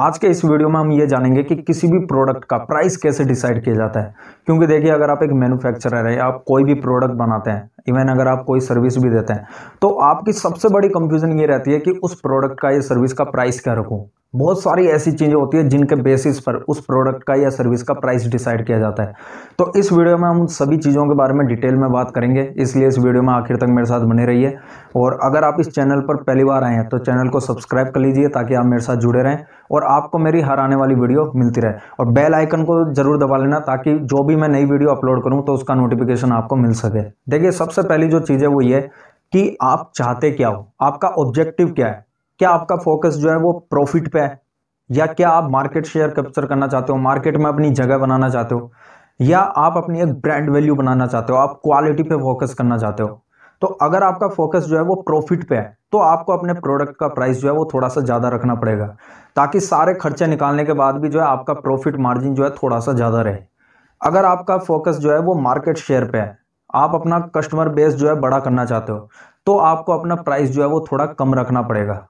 आज के इस वीडियो में हम ये जानेंगे कि किसी भी प्रोडक्ट का प्राइस कैसे डिसाइड किया जाता है क्योंकि देखिए अगर आप एक मैन्युफैक्चरर है आप कोई भी प्रोडक्ट बनाते हैं इवन अगर आप कोई सर्विस भी देते हैं तो आपकी सबसे बड़ी कंफ्यूजन ये रहती है कि उस प्रोडक्ट का या सर्विस का प्राइस क्या रखूँ बहुत सारी ऐसी चीज़ें होती है जिनके बेसिस पर उस प्रोडक्ट का या सर्विस का प्राइस डिसाइड किया जाता है तो इस वीडियो में हम सभी चीज़ों के बारे में डिटेल में बात करेंगे इसलिए इस वीडियो में आखिर तक मेरे साथ बने रहिए और अगर आप इस चैनल पर पहली बार आए हैं तो चैनल को सब्सक्राइब कर लीजिए ताकि आप मेरे साथ जुड़े रहें और आपको मेरी हर आने वाली वीडियो मिलती रहे और बेल आइकन को ज़रूर दबा लेना ताकि जो भी मैं नई वीडियो अपलोड करूँ तो उसका नोटिफिकेशन आपको मिल सके देखिए सबसे पहली जो चीज़ है वो ये कि आप चाहते क्या हो आपका ऑब्जेक्टिव क्या है क्या आपका फोकस जो है वो प्रॉफिट पे है या क्या आप मार्केट शेयर कैप्चर करना चाहते हो मार्केट में अपनी जगह बनाना चाहते हो या आप अपनी एक ब्रांड वैल्यू बनाना चाहते हो आप क्वालिटी पे फोकस करना चाहते हो तो अगर आपका फोकस जो है वो प्रॉफिट पे है तो आपको अपने प्रोडक्ट का प्राइस जो है वो थोड़ा सा ज़्यादा रखना पड़ेगा ताकि सारे खर्चे निकालने के बाद भी जो है आपका प्रॉफिट मार्जिन जो है थोड़ा सा ज़्यादा रहे अगर आपका फोकस जो है वो मार्केट शेयर पे है आप अपना कस्टमर बेस जो है बड़ा करना चाहते हो तो आपको अपना प्राइस जो है वो थोड़ा कम रखना पड़ेगा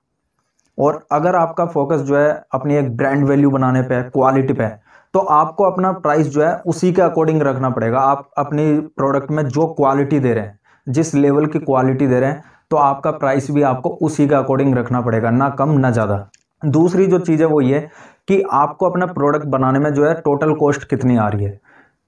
और अगर आपका फोकस जो है अपनी एक ब्रांड वैल्यू बनाने पे क्वालिटी पे है तो आपको अपना प्राइस जो है उसी के अकॉर्डिंग रखना पड़ेगा आप अपनी प्रोडक्ट में जो क्वालिटी दे रहे हैं जिस लेवल की क्वालिटी दे रहे हैं तो आपका प्राइस भी आपको उसी के अकॉर्डिंग रखना पड़ेगा ना कम ना ज़्यादा दूसरी जो चीज़ है वो ये कि आपको अपना प्रोडक्ट बनाने में जो है टोटल कॉस्ट कितनी आ रही है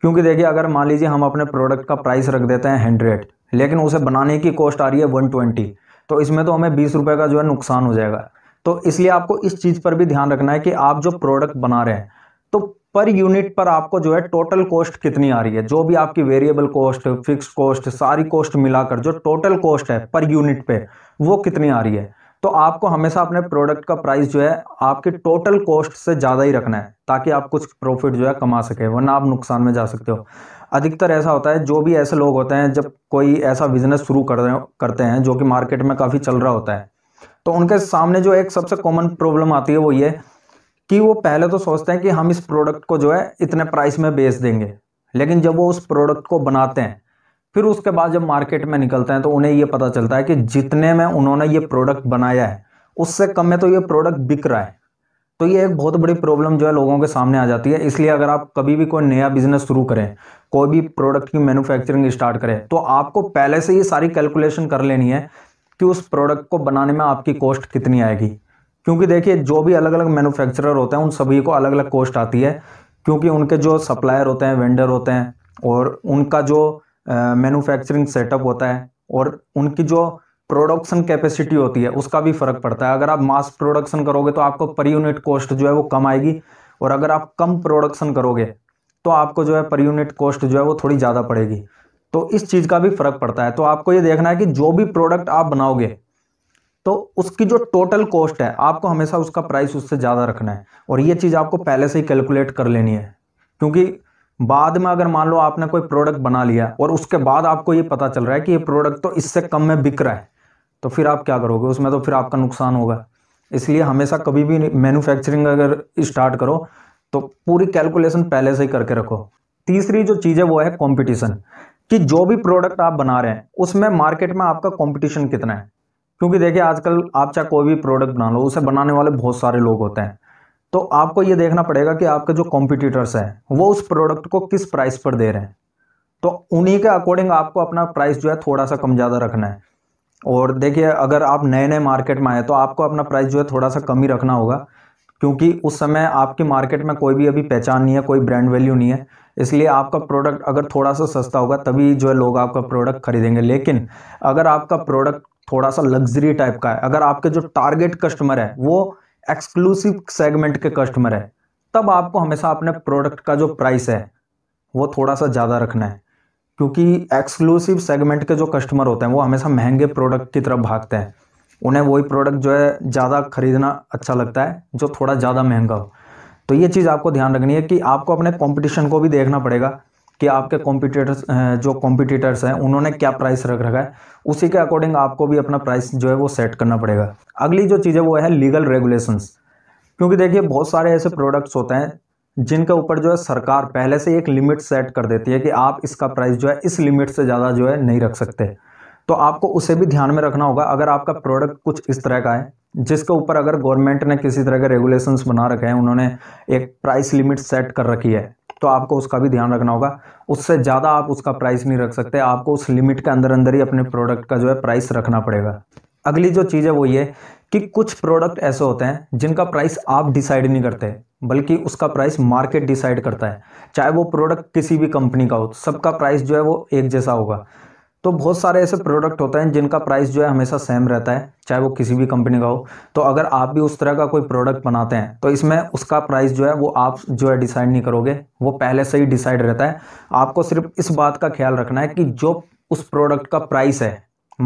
क्योंकि देखिए अगर मान लीजिए हम अपने प्रोडक्ट का प्राइस रख देते हैं हंड्रेड लेकिन उसे बनाने की कॉस्ट आ रही है वन ट्वेंटी तो इसमें तो हमें बीस का जो है नुकसान हो जाएगा तो इसलिए आपको इस चीज़ पर भी ध्यान रखना है कि आप जो प्रोडक्ट बना रहे हैं तो पर यूनिट पर आपको जो है टोटल कॉस्ट कितनी आ रही है जो भी आपकी वेरिएबल कॉस्ट फिक्स कॉस्ट सारी कॉस्ट मिलाकर जो टोटल कॉस्ट है पर यूनिट पे वो कितनी आ रही है तो आपको हमेशा अपने प्रोडक्ट का प्राइस जो है आपके टोटल कॉस्ट से ज़्यादा ही रखना है ताकि आप कुछ प्रॉफिट जो है कमा सके वरना आप नुकसान में जा सकते हो अधिकतर ऐसा होता है जो भी ऐसे लोग होते हैं जब कोई ऐसा बिजनेस शुरू कर रहे करते हैं जो कि मार्केट में काफ़ी चल रहा होता है तो उनके सामने जो एक सबसे कॉमन प्रॉब्लम आती है वो ये कि वो पहले तो सोचते हैं कि हम इस प्रोडक्ट को जो है इतने प्राइस में बेच देंगे लेकिन जब वो उस प्रोडक्ट को बनाते हैं फिर उसके बाद जब मार्केट में निकलते हैं तो उन्हें ये पता चलता है कि जितने में उन्होंने ये प्रोडक्ट बनाया है उससे कम में तो ये प्रोडक्ट बिक रहा है तो ये एक बहुत बड़ी प्रॉब्लम जो है लोगों के सामने आ जाती है इसलिए अगर आप कभी भी कोई नया बिजनेस शुरू करें कोई भी प्रोडक्ट की मैन्युफैक्चरिंग स्टार्ट करें तो आपको पहले से ये सारी कैलकुलेशन कर लेनी है कि उस प्रोडक्ट को बनाने में आपकी कॉस्ट कितनी आएगी क्योंकि देखिए जो भी अलग अलग मैन्युफैक्चरर होते हैं उन सभी को अलग अलग कॉस्ट आती है क्योंकि उनके जो सप्लायर होते हैं वेंडर होते हैं और उनका जो मैन्युफैक्चरिंग सेटअप होता है और उनकी जो प्रोडक्शन कैपेसिटी होती है उसका भी फ़र्क पड़ता है अगर आप मास प्रोडक्शन करोगे तो आपको पर यूनिट कॉस्ट जो है वो कम आएगी और अगर आप कम प्रोडक्शन करोगे तो आपको जो है पर यूनिट कॉस्ट जो है वो थोड़ी ज़्यादा पड़ेगी तो इस चीज़ का भी फर्क पड़ता है तो आपको ये देखना है कि जो भी प्रोडक्ट आप बनाओगे तो उसकी जो टोटल कॉस्ट है आपको हमेशा उसका प्राइस उससे ज़्यादा रखना है और ये चीज़ आपको पहले से ही कैलकुलेट कर लेनी है क्योंकि बाद में अगर मान लो आपने कोई प्रोडक्ट बना लिया और उसके बाद आपको ये पता चल रहा है कि ये प्रोडक्ट तो इससे कम में बिक रहा है तो फिर आप क्या करोगे उसमें तो फिर आपका नुकसान होगा इसलिए हमेशा कभी भी मैन्युफैक्चरिंग अगर स्टार्ट करो तो पूरी कैलकुलेशन पहले से ही करके रखो तीसरी जो चीज़ है वो है कंपटीशन कि जो भी प्रोडक्ट आप बना रहे हैं उसमें मार्केट में आपका कंपटीशन कितना है क्योंकि देखिए आजकल आप चाहे कोई भी प्रोडक्ट बना लो उसे बनाने वाले बहुत सारे लोग होते हैं तो आपको ये देखना पड़ेगा कि आपके जो कॉम्पिटिटर्स हैं वो उस प्रोडक्ट को किस प्राइस पर दे रहे हैं तो उन्हीं के अकॉर्डिंग आपको अपना प्राइस जो है थोड़ा सा कम ज़्यादा रखना है और देखिए अगर आप नए नए मार्केट में आए तो आपको अपना प्राइस जो है थोड़ा सा कम ही रखना होगा क्योंकि उस समय आपकी मार्केट में कोई भी अभी पहचान नहीं है कोई ब्रांड वैल्यू नहीं है इसलिए आपका प्रोडक्ट अगर थोड़ा सा सस्ता होगा तभी जो है लोग आपका प्रोडक्ट खरीदेंगे लेकिन अगर आपका प्रोडक्ट थोड़ा सा लग्जरी टाइप का है अगर आपके जो टारगेट कस्टमर है वो एक्सक्लूसिव सेगमेंट के कस्टमर है तब आपको हमेशा अपने प्रोडक्ट का जो प्राइस है वो थोड़ा सा ज़्यादा रखना है क्योंकि एक्सक्लूसिव सेगमेंट के जो कस्टमर होते हैं वो हमेशा महंगे प्रोडक्ट की तरफ भागते हैं उन्हें वही प्रोडक्ट जो है ज़्यादा खरीदना अच्छा लगता है जो थोड़ा ज़्यादा महंगा हो तो ये चीज़ आपको ध्यान रखनी है कि आपको अपने कॉम्पिटिशन को भी देखना पड़ेगा कि आपके कॉम्पिटिटर्स जो कॉम्पिटिटर्स हैं उन्होंने क्या प्राइस रख रखा है उसी के अकॉर्डिंग आपको भी अपना प्राइस जो है वो सेट करना पड़ेगा अगली जो चीज़ है वो है लीगल रेगुलेशंस क्योंकि देखिए बहुत सारे ऐसे प्रोडक्ट्स होते हैं जिनके ऊपर जो है सरकार पहले से एक लिमिट सेट कर देती है कि आप इसका प्राइस जो है इस लिमिट से ज़्यादा जो है नहीं रख सकते तो आपको उसे भी ध्यान में रखना होगा अगर आपका प्रोडक्ट कुछ इस तरह का है जिसके ऊपर अगर गवर्नमेंट ने किसी तरह के रेगुलेशंस बना रखे हैं उन्होंने एक प्राइस लिमिट सेट कर रखी है तो आपको उसका भी ध्यान रखना होगा उससे ज़्यादा आप उसका प्राइस नहीं रख सकते आपको उस लिमिट के अंदर अंदर ही अपने प्रोडक्ट का जो है प्राइस रखना पड़ेगा अगली जो चीज़ है वो ये कि कुछ प्रोडक्ट ऐसे होते हैं जिनका प्राइस आप डिसाइड नहीं करते बल्कि उसका प्राइस मार्केट डिसाइड करता है चाहे वो प्रोडक्ट किसी भी कंपनी का हो सबका प्राइस जो है वो एक जैसा होगा तो बहुत सारे ऐसे प्रोडक्ट होते हैं जिनका प्राइस जो है हमेशा सेम रहता है चाहे वो किसी भी कंपनी का हो तो अगर आप भी उस तरह का कोई प्रोडक्ट बनाते हैं तो इसमें उसका प्राइस जो है वो आप जो है डिसाइड नहीं करोगे वो पहले से ही डिसाइड रहता है आपको सिर्फ इस बात का ख्याल रखना है कि जो उस प्रोडक्ट का प्राइस है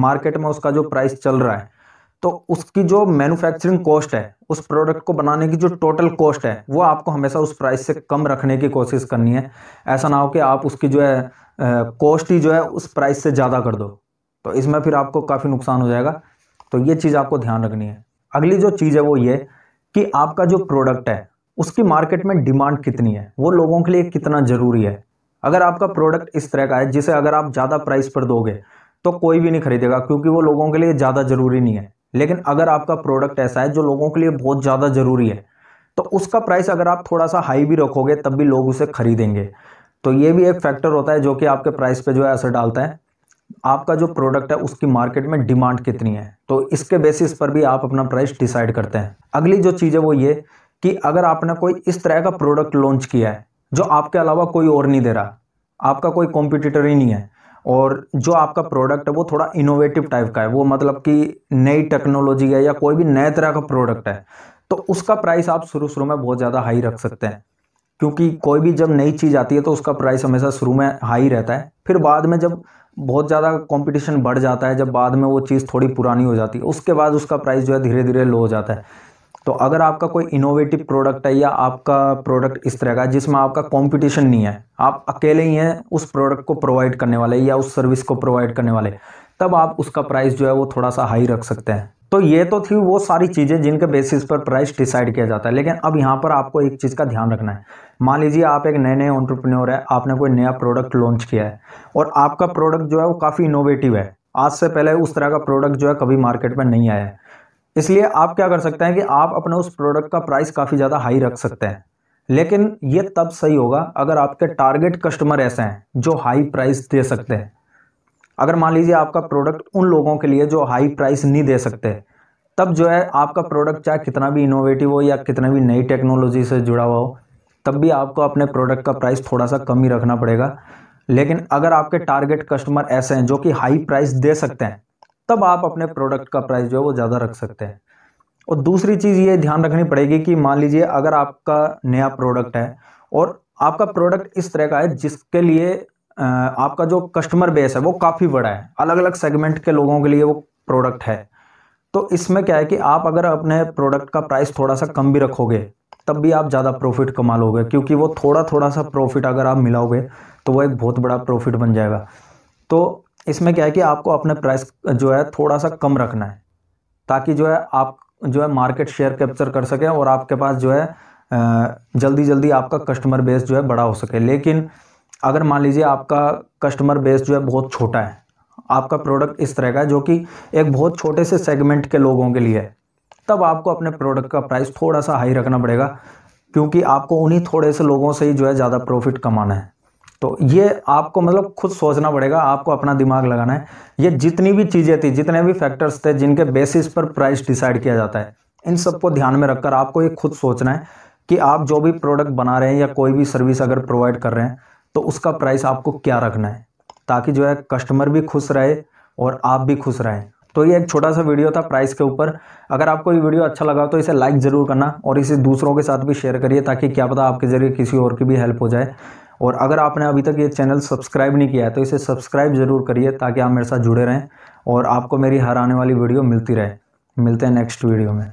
मार्केट में उसका जो प्राइस चल रहा है तो, तो उसकी जो मैन्युफैक्चरिंग कॉस्ट है उस प्रोडक्ट को बनाने की जो टोटल कॉस्ट है वो आपको हमेशा उस प्राइस से कम रखने की कोशिश करनी है ऐसा ना हो कि आप उसकी जो है कॉस्ट ही जो है उस प्राइस से ज़्यादा कर दो तो इसमें फिर आपको काफ़ी नुकसान हो जाएगा तो ये चीज़ आपको ध्यान रखनी है अगली जो चीज़ है वो ये कि आपका जो प्रोडक्ट है उसकी मार्केट में डिमांड कितनी है वो लोगों के लिए कितना ज़रूरी है अगर आपका प्रोडक्ट इस तरह का है जिसे अगर आप ज़्यादा प्राइस पर दोगे तो कोई भी नहीं खरीदेगा क्योंकि वो लोगों के लिए ज़्यादा ज़रूरी नहीं है लेकिन अगर आपका प्रोडक्ट ऐसा है जो लोगों के लिए बहुत ज़्यादा ज़रूरी है तो उसका प्राइस अगर आप थोड़ा सा हाई भी रखोगे तब भी लोग उसे खरीदेंगे तो ये भी एक फैक्टर होता है जो कि आपके प्राइस पे जो है असर डालता है आपका जो प्रोडक्ट है उसकी मार्केट में डिमांड कितनी है तो इसके बेसिस पर भी आप अपना प्राइस डिसाइड करते हैं अगली जो चीज़ है वो ये कि अगर आपने कोई इस तरह का प्रोडक्ट लॉन्च किया है जो आपके अलावा कोई और नहीं दे रहा आपका कोई कॉम्पिटिटर ही नहीं है और जो आपका प्रोडक्ट है वो थोड़ा इनोवेटिव टाइप का है वो मतलब कि नई टेक्नोलॉजी है या कोई भी नए तरह का प्रोडक्ट है तो उसका प्राइस आप शुरू शुरू में बहुत ज़्यादा हाई रख सकते हैं क्योंकि कोई भी जब नई चीज़ आती है तो उसका प्राइस हमेशा शुरू में हाई रहता है फिर बाद में जब बहुत ज़्यादा कंपटीशन बढ़ जाता है जब बाद में वो चीज़ थोड़ी पुरानी हो जाती है उसके बाद उसका प्राइस जो है धीरे धीरे लो हो जाता है तो अगर आपका कोई इनोवेटिव प्रोडक्ट है या आपका प्रोडक्ट इस तरह का जिसमें आपका कंपटीशन नहीं है आप अकेले ही हैं उस प्रोडक्ट को प्रोवाइड करने वाले या उस सर्विस को प्रोवाइड करने वाले तब आप उसका प्राइस जो है वो थोड़ा सा हाई रख सकते हैं तो ये तो थी वो सारी चीज़ें जिनके बेसिस पर प्राइस डिसाइड किया जाता है लेकिन अब यहाँ पर आपको एक चीज़ का ध्यान रखना है मान लीजिए आप एक नए नए ऑन्टरप्रनोर है आपने कोई नया प्रोडक्ट लॉन्च किया है और आपका प्रोडक्ट जो है वो काफ़ी इनोवेटिव है आज से पहले उस तरह का प्रोडक्ट जो है कभी मार्केट में नहीं आया है इसलिए आप क्या कर सकते हैं कि आप अपने उस प्रोडक्ट का प्राइस काफ़ी ज़्यादा हाई रख सकते हैं लेकिन ये तब सही होगा अगर आपके टारगेट कस्टमर ऐसे हैं जो हाई प्राइस दे सकते हैं अगर मान लीजिए आपका प्रोडक्ट उन लोगों के लिए जो हाई प्राइस नहीं दे सकते तब जो है आपका प्रोडक्ट चाहे कितना भी इनोवेटिव हो या कितना भी नई टेक्नोलॉजी से जुड़ा हुआ हो तब भी आपको अपने प्रोडक्ट का प्राइस थोड़ा सा कम ही रखना पड़ेगा लेकिन अगर आपके टारगेट कस्टमर ऐसे हैं जो कि हाई प्राइस दे सकते हैं तब आप अपने प्रोडक्ट का प्राइस जो है वो ज़्यादा रख सकते हैं और दूसरी चीज़ ये ध्यान रखनी पड़ेगी कि मान लीजिए अगर आपका नया प्रोडक्ट है और आपका प्रोडक्ट इस तरह का है जिसके लिए आपका जो कस्टमर बेस है वो काफ़ी बड़ा है अलग अलग सेगमेंट के लोगों के लिए वो प्रोडक्ट है तो इसमें क्या है कि आप अगर अपने प्रोडक्ट का प्राइस थोड़ा सा कम भी रखोगे तब भी आप ज़्यादा प्रॉफिट कमा लोगे क्योंकि वो थोड़ा थोड़ा सा प्रॉफिट अगर आप मिलाओगे तो वो एक बहुत बड़ा प्रॉफिट बन जाएगा तो इसमें क्या है कि आपको अपने प्राइस जो है थोड़ा सा कम रखना है ताकि जो है आप जो है मार्केट शेयर कैप्चर कर सकें और आपके पास जो है जल्दी जल्दी आपका कस्टमर बेस जो है बड़ा हो सके लेकिन अगर मान लीजिए आपका कस्टमर बेस जो है बहुत छोटा है आपका प्रोडक्ट इस तरह का है जो कि एक बहुत छोटे से सेगमेंट के लोगों के लिए है तब आपको अपने प्रोडक्ट का प्राइस थोड़ा सा हाई रखना पड़ेगा क्योंकि आपको उन्हीं थोड़े से लोगों से ही जो है ज़्यादा प्रॉफिट कमाना है तो ये आपको मतलब खुद सोचना पड़ेगा आपको अपना दिमाग लगाना है ये जितनी भी चीज़ें थी जितने भी फैक्टर्स थे जिनके बेसिस पर प्राइस डिसाइड किया जाता है इन सबको ध्यान में रखकर आपको ये खुद सोचना है कि आप जो भी प्रोडक्ट बना रहे हैं या कोई भी सर्विस अगर प्रोवाइड कर रहे हैं तो उसका प्राइस आपको क्या रखना है ताकि जो है कस्टमर भी खुश रहे और आप भी खुश रहें तो ये एक छोटा सा वीडियो था प्राइस के ऊपर अगर आपको ये वीडियो अच्छा लगा तो इसे लाइक ज़रूर करना और इसे दूसरों के साथ भी शेयर करिए ताकि क्या पता आपके ज़रिए किसी और की भी हेल्प हो जाए और अगर आपने अभी तक ये चैनल सब्सक्राइब नहीं किया है तो इसे सब्सक्राइब ज़रूर करिए ताकि आप मेरे साथ जुड़े रहें और आपको मेरी हर आने वाली वीडियो मिलती रहे मिलते हैं नेक्स्ट वीडियो में